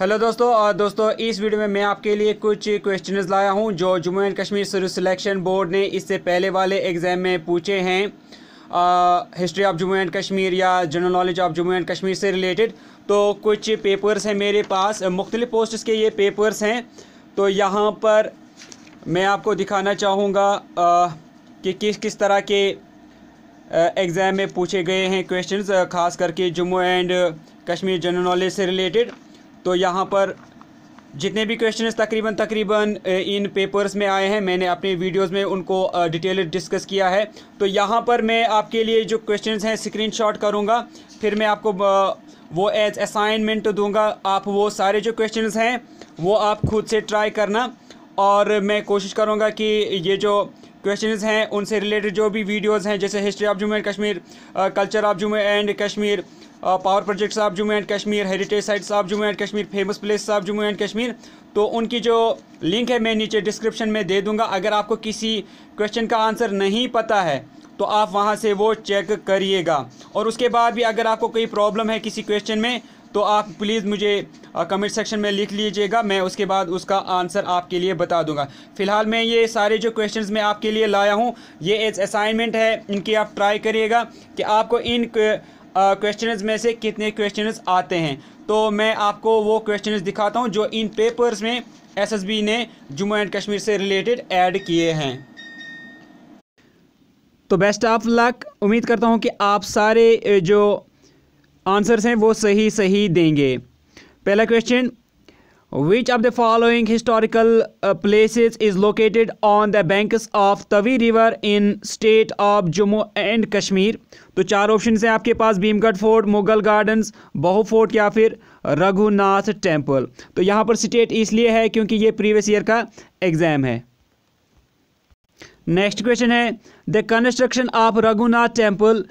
Hello दोस्तों और दोस्तों इस वीडियो में मैं आपके लिए कुछ क्वेश्चन लाया हूं जो Jammu and Kashmir service selection board ने इससे पहले वाले एग्ज़ाम में पूछे हैं history of Jammu and Kashmir या general knowledge of Jammu and Kashmir से रिलेटेड तो कुछ पेपर्स हैं मेरे पास मुख्तलिफ़ पोस्ट के ये पेपर्स हैं तो यहाँ पर मैं आपको दिखाना चाहूँगा कि किस किस तरह के एग्ज़ाम में पूछे गए हैं क्वेश्चन खास करके Jammu and Kashmir general knowledge से रिलेटेड तो यहाँ पर जितने भी क्वेश्चन तकरीबन तकरीबन इन पेपर्स में आए हैं मैंने अपने वीडियोस में उनको डिटेल डिस्कस किया है तो यहाँ पर मैं आपके लिए जो क्वेश्चंस हैं स्क्रीनशॉट करूँगा फिर मैं आपको वो एज असाइनमेंट दूंगा आप वो सारे जो क्वेश्चंस हैं वो आप खुद से ट्राई करना और मैं कोशिश करूँगा कि ये जो क्वेश्चंस हैं उनसे रिलेटेड जो भी वीडियोस हैं जैसे history of Jammu and Kashmir culture of Jammu and Kashmir power projects of Jammu and Kashmir heritage sites of Jammu and Kashmir famous place of Jammu and Kashmir तो उनकी जो लिंक है मैं नीचे डिस्क्रिप्शन में दे दूंगा अगर आपको किसी क्वेश्चन का आंसर नहीं पता है तो आप वहाँ से वो चेक करिएगा और उसके बाद भी अगर आपको कोई प्रॉब्लम है किसी क्वेश्चन में तो आप प्लीज़ मुझे कमेंट सेक्शन में लिख लीजिएगा मैं उसके बाद उसका आंसर आपके लिए बता दूंगा फिलहाल मैं ये सारे जो क्वेश्चंस मैं आपके लिए लाया हूँ ये एज असाइनमेंट है इनकी आप ट्राई करिएगा कि आपको इन क्वेश्चंस में से कितने क्वेश्चन आते हैं तो मैं आपको वो क्वेश्चन दिखाता हूँ जो इन पेपर्स में एसएसबी ने जम्मू एंड कश्मीर से रिलेटेड ऐड किए हैं तो बेस्ट ऑफ लक उम्मीद करता हूँ कि आप सारे जो आंसर्स हैं वो सही सही देंगे पहला question Which of the following historical uh, places is located on the banks of Tawi River in state of Jammu and Kashmir? तो चार ऑप्शन हैं आपके पास Bhimgarh fort Mughal gardens Bahu fort या फिर रघुनाथ टेम्पल तो यहाँ पर स्टेट इसलिए है क्योंकि ये प्रीवियस ईयर का एग्ज़ाम है नेक्स्ट क्वेश्चन है the construction of Raghunath temple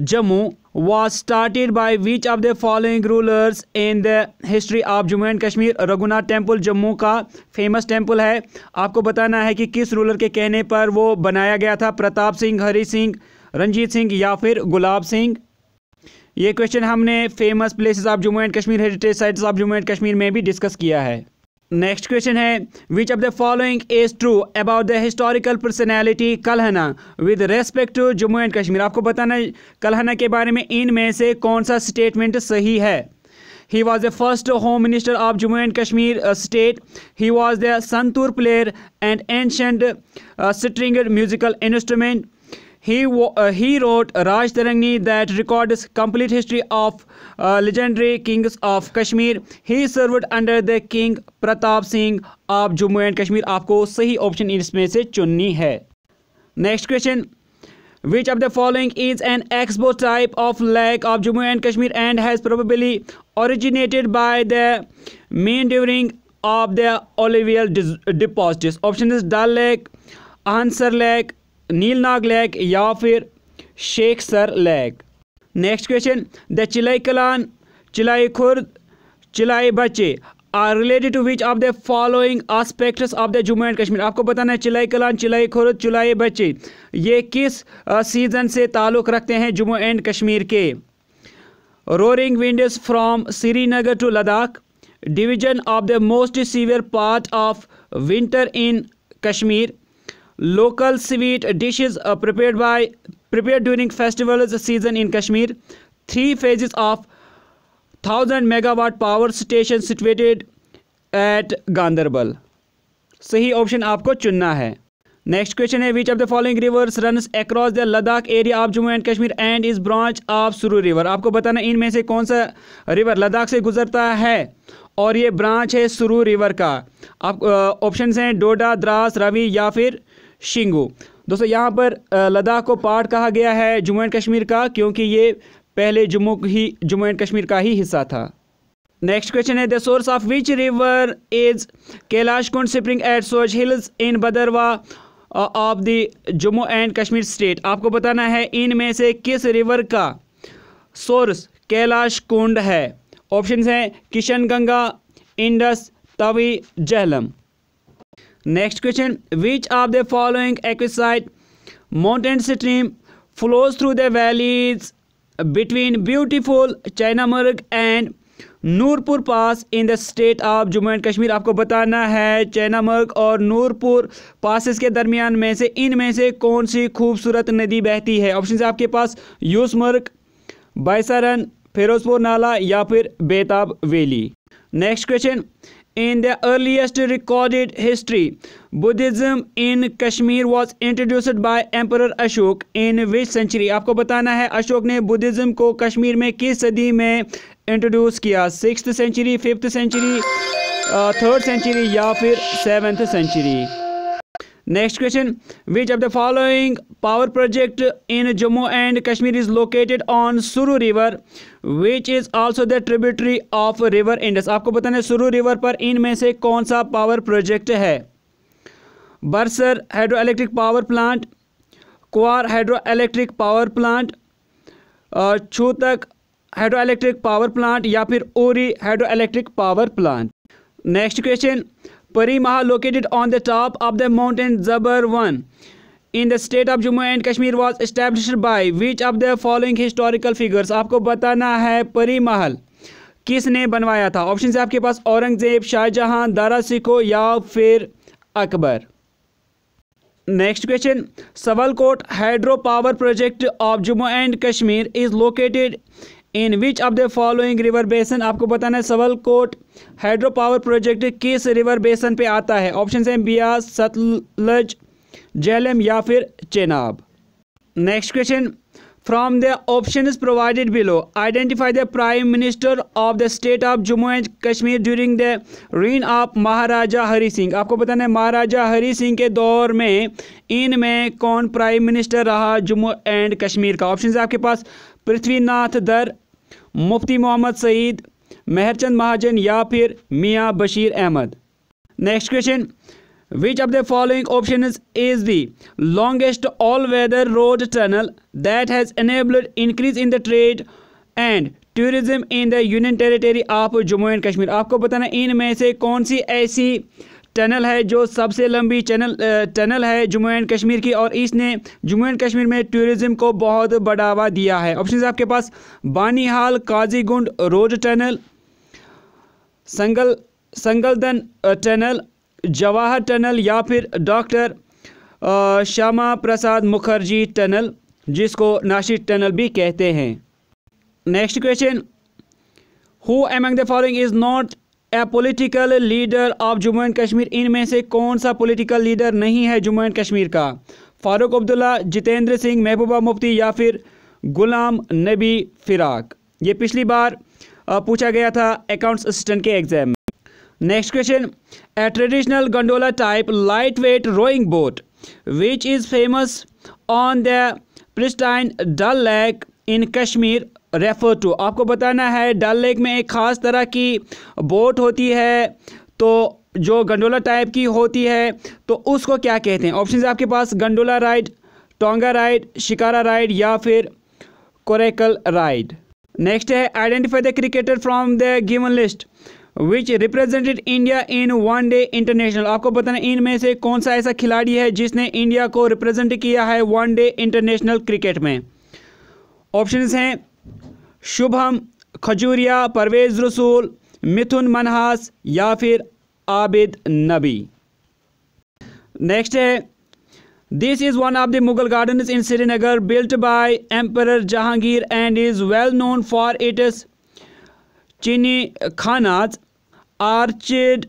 Jammu was started by which of the following rulers in the history of Jammu and Kashmir Raghunath temple Jammu का फेमस टेम्पल है आपको बताना है कि किस रूलर के कहने पर वो बनाया गया था प्रताप सिंह हरी सिंह रंजीत सिंह या फिर गुलाब सिंह ये क्वेश्चन हमने famous places of Jammu and Kashmir heritage sites of Jammu and Kashmir में भी डिस्कस किया है नेक्स्ट क्वेश्चन है which of the following is true about the historical personality Kalhana with respect to Jammu and Kashmir आपको बताना कलहना के बारे में इन में से कौन सा स्टेटमेंट सही है he was the first home minister of Jammu and Kashmir state he was the santoor player and ancient string musical instrument He, uh, he wrote uh, Raj Tarangi that records complete history of uh, legendary kings of Kashmir. He served under the king Pratap Singh of Jammu and Kashmir. आपको सही option इसमें से चुननी है Next question. Which of the following is an expo type of lake of Jammu and Kashmir and has probably originated by the during of the olivial deposits? Option is Dal Lake, Ansar Lake, Nilnag lake या फिर Sheikh Sar lake next question the Chillai Kalan Chillai Khurd Chillai Bachha are related to which of the following aspects of the Jammu and Kashmir आपको बताना है चिलई कलान चिलई खुर्द चिलई बच्चे ये किस season से ताल्लुक़ रखते हैं जम्मू एंड कश्मीर के roaring winds from Srinagar to Ladakh division of the most severe part of winter in Kashmir local sweet dishes uh, prepared by during festival season in Kashmir three Three of thousand megawatt power station situated at Ganderbal सही option आपको चुनना है next question है which of the following rivers run across the Ladakh area of Jammu and Kashmir and is branch of Suru river आपको बताना इनमें से कौन सा रिवर लद्दाख से गुजरता है और ये ब्रांच है सुरू रिवर का आप ऑप्शन uh, हैं डोडा द्रास रवि या फिर शिंगू दोस्तों यहाँ पर लद्दाख को पार्ट कहा गया है जम्मू एंड कश्मीर का क्योंकि ये पहले जम्मू ही जम्मू एंड कश्मीर का ही हिस्सा था नेक्स्ट क्वेश्चन है the source of which river is Kailash Kund spring at Soch hills in Bhaderwah of the Jammu and Kashmir state आपको बताना है इनमें से किस रिवर का सोर्स कैलाश कुंड है ऑप्शन हैं Kishan Ganga Indus Tawi Jhelum next question which of the following excite mountain stream flows through the valleys between beautiful Chinamarg and Noorpur pass in the state of Jammu and Kashmir आपको बताना है मर्ग और नूरपुर पासिस के दरमियान में से इन में से कौन सी खूबसूरत नदी बहती है ऑप्शन आपके पास यूसमर्ग बैसारन फिरोजपुर नाला या फिर Betaab valley next question in the earliest recorded history. Buddhism in Kashmir was introduced by Emperor Ashok in which century? आपको बताना है अशोक ने बुद्धिज़्म को कश्मीर में किस सदी में इंट्रोड्यूस किया six century fifth century third century या फिर seventh century next question which of the following power project in Jammu and Kashmir is located on Suru river which is also the tributary of river Indus आपको बताना है सुरू river पर इनमें से कौन सा पावर प्रोजेक्ट है Barsar hydro electric power plant Kwar hydro electric power plant Chutak hydro electric power plant या फिर Uri hydro electric power plant next question Parima located on the top of the mountain Zabarwan in the state of Jammu and Kashmir was establish by which of the following historical figures आपको बताना है परी महल किसने बनवाया था ऑप्शन है आपके पास औरंगजेब शाहजहां दारा सिखो या फिर Akbar next question Sawalkot hydro power project of Jammu and Kashmir is located in which of the following river basin आपको बताना है सवलकोट हाइड्रो पावर प्रोजेक्ट किस रिवर बेसन पे आता है ऑप्शन है बियास सतलज जेलम या फिर Chenab next question the option is provided below identify the prime minister of the state of Jammu and Kashmir during the reign of Maharaja Hari Singh आपको बताना है महाराजा हरी सिंह के दौर में इनमें कौन प्राइम मिनिस्टर रहा जम्मू एंड कश्मीर का ऑप्शन है आपके पास पृथ्वीनाथ दर मुफ्ती मोहम्मद सईद महरचंद महाजन या फिर Mian Bashir Ahmad next question which of the following option is the longest all weather road tunnel that has enabled increase in the trade and tourism in the union territory of Jammu and Kashmir आपको बताना इनमें से कौन सी ऐसी टनल है जो सबसे लंबी चैनल टनल है जम्मू एंड कश्मीर की और इसने जम्मू एंड कश्मीर में टूरिज़्म को बहुत बढ़ावा दिया है ऑप्शन आपके पास Banihal Qazigund road tunnel Sangal Sangaldan tunnel Jawahar tunnel या फिर डॉक्टर श्यामा प्रसाद मुखर्जी टनल जिसको नाशिक टनल भी कहते हैं next question who among the following is not a political leader of Jammu and Kashmir इनमें से कौन सा पोलिटिकल लीडर नहीं है जम्मू एंड कश्मीर का फारूक अब्दुल्ला जितेंद्र सिंह महबूबा मुफ्ती या फिर गुलाम नबी फिराक ये पिछली बार पूछा गया था अकाउंट्स असिस्टेंट के एग्जाम में next question a traditional gondola type light weight rowing boat which is famous on the pristine Dal lake in Kashmir refer to आपको बताना है डल लेक में एक ख़ास तरह की बोट होती है तो जो गंडोला टाइप की होती है तो उसको क्या कहते हैं ऑप्शन आपके पास gondola ride tonga ride shikara ride या फिर कोरेकल राइड नेक्स्ट है identify the cricketer from the given list which represented India in one day international आपको बताना इनमें से कौन सा ऐसा खिलाड़ी है जिसने इंडिया को रिप्रेजेंट किया है वन डे इंटरनेशनल क्रिकेट में ऑप्शन हैं शुभम खजूरिया परवेज़ रसूल मिथुन मनहास या फिर आबिद नबी नेक्स्ट है this is one of the Mughal garden in Srinagar built by emperor Jahangir and is well known for its chini khanas arched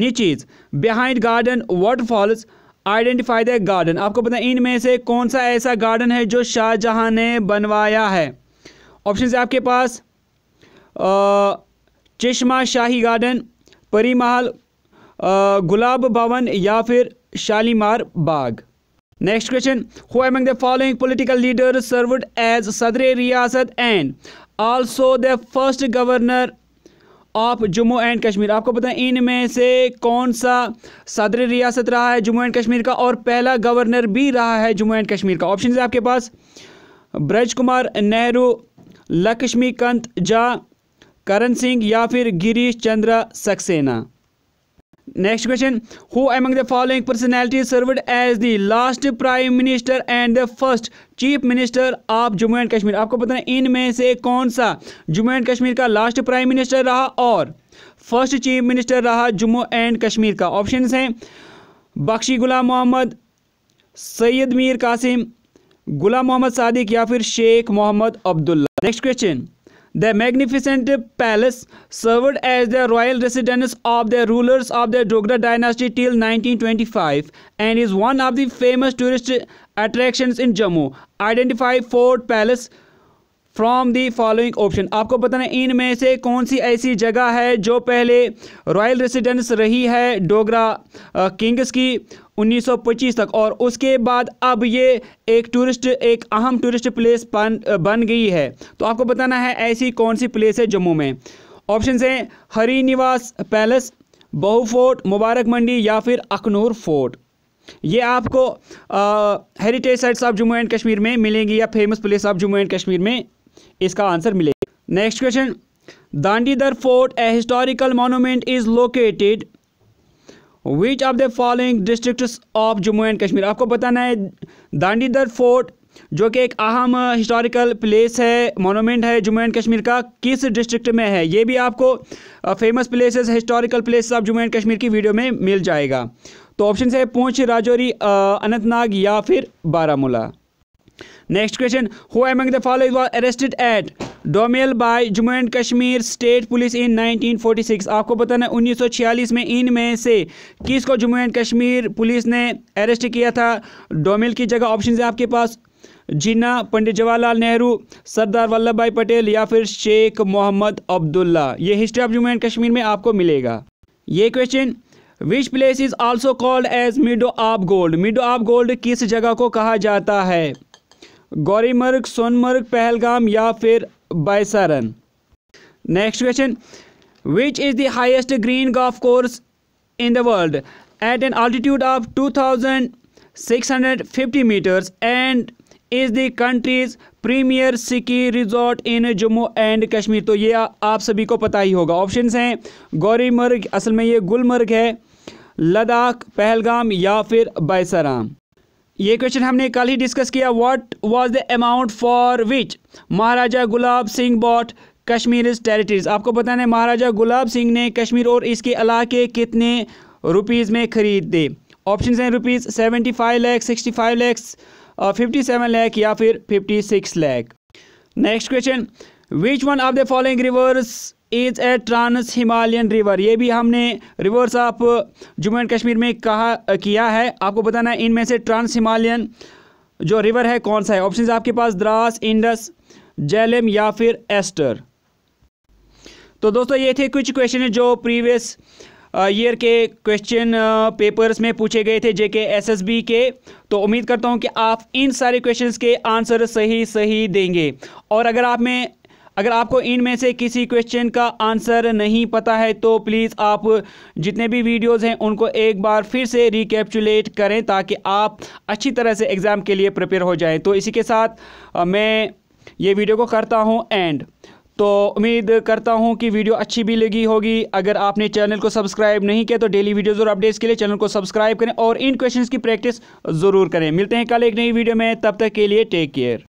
niches behind garden waterfalls identify the garden आपको पता है इनमें से कौन सा ऐसा गार्डन है जो शाहजहाँ ने बनवाया है ऑप्शन है आपके पास चश्मा शाही गार्डन परी महल गुलाब भवन या फिर Shalimar Bagh next question who among the following political leader served as Sadar Riyasat and also the first governor of Jammu and Kashmir आपको पता है में से कौन सा सदर रियासत रहा है जम्मू एंड कश्मीर का और पहला गवर्नर भी रहा है जम्मू एंड कश्मीर का ऑप्शन है आपके पास ब्रज कुमार नेहरू लक्ष्मीकांत झा करण सिंह या फिर Girish Chandra Saxena next question who among the following personality served as the last prime minister and the first chief minister of Jammu and Kashmir आपको पता है इनमें से कौन सा जम्मू एंड कश्मीर का लास्ट प्राइम मिनिस्टर रहा और फर्स्ट चीफ मिनिस्टर रहा जम्मू एंड कश्मीर का ऑप्शन हैं बख्शी गुलाम मोहम्मद सैयद मीर कासिम Gulam मोहम्मद सादिक या Sheikh Sheikh Abdullah. Next question: The magnificent palace served as the royal residence of the rulers of the Dogra dynasty till 1925 and is one of the famous tourist attractions in Jammu. Identify Fort Palace, from the following option आपको बताना इनमें से कौन सी ऐसी जगह है जो पहले रॉयल रेसिडेंस रही है डोगरा किंग्स की 1925 तक और उसके बाद अब ये एक टूरिस्ट एक अहम टूरिस्ट प्लेस बन बन गई है तो आपको बताना है ऐसी कौन सी प्लेस है जम्मू में ऑप्शन हैं हरी निवास पैलेस बहु फोर्ट मुबारक मंडी या फिर अखनूर फोर्ट ये आपको heritage sites of Jammu and Kashmir में मिलेंगी या famous place of Jammu and Kashmir में इसका आंसर मिलेगा next question Dandidar fort a historical monument is located which of the following district of Jammu and Kashmir आपको बताना है दांडीदर फोर्ट जो कि एक अहम हिस्टोरिकल प्लेस है मोनूमेंट है जम्मू एंड कश्मीर का किस डिस्ट्रिक्ट में है ये भी आपको famous places historical places of Jammu and Kashmir की वीडियो में मिल जाएगा तो ऑप्शन है पूंछ राजौरी अनंतनाग या फिर Baramulla next question who among the following was arrested at Domel by Jammu and Kashmir state police in 1946 आपको बताना है 1946 में इनमें से किस को जम्मू एंड कश्मीर पुलिस ने अरेस्ट किया था डोमेल की जगह ऑप्शन है आपके पास जिन्ना पंडित जवाहरलाल नेहरू सरदार वल्लभ भाई पटेल या फिर शेख मोहम्मद अब्दुल्ला ये history of Jammu and Kashmir में आपको मिलेगा ये question which place is also called as meadow of gold meadow of gold किस जगह को कहा जाता है गौरीमर्ग सोनमर्ग पहलगाम या फिर Baisaran next question which is the highest green golf course in the world at an altitude of two thousand six hundred fifty metres and is the country's premier ski resort in Jammu and Kashmir तो ये आप सभी को पता ही होगा option हैं गौरीमर्ग असल में ये गुलमर्ग है लद्दाख पहलगाम या फिर बायसराम ये क्वेश्चन हमने कल ही डिस्कस किया what was the amount for which Maharaja Gulab Singh bought Kashmir territories आपको बताना है महाराजा गुलाब सिंह ने कश्मीर और इसके इलाके कितने रुपीज़ में खरीद दे ऑप्शन हैं rupees seventy five lakh sixty five lakhs fifty seven lakh या फिर fifty six lakh next question which one of the following rivers is a trans Himalayan river ये भी हमने rivers of Jammu and Kashmir में कहा किया है आपको बताना है इनमें से ट्रांस हिमालयन जो रिवर है कौन सा है ऑप्शन आपके पास द्रास इंडस जैलम या फिर एस्टर तो दोस्तों ये थे कुछ क्वेश्चन जो प्रीवियस ईयर uh, के क्वेश्चन पेपर्स uh, में पूछे गए थे जेके एसएसबी के तो उम्मीद करता हूँ कि आप इन सारे क्वेश्चंस के आंसर सही सही देंगे और अगर आप में अगर आपको इनमें से किसी क्वेश्चन का आंसर नहीं पता है तो प्लीज़ आप जितने भी वीडियोस हैं उनको एक बार फिर से रिकेपचुलेट करें ताकि आप अच्छी तरह से एग्ज़ाम के लिए प्रिपेयर हो जाएं तो इसी के साथ मैं ये वीडियो को करता हूँ एंड तो उम्मीद करता हूँ कि वीडियो अच्छी भी लगी होगी अगर आपने चैनल को सब्सक्राइब नहीं किया तो डेली वीडियोज़ और अपडेट्स के लिए चैनल को सब्सक्राइब करें और इन क्वेश्चंस की प्रैक्टिस ज़रूर करें मिलते हैं कल एक नई वीडियो में तब तक के लिए टेक केयर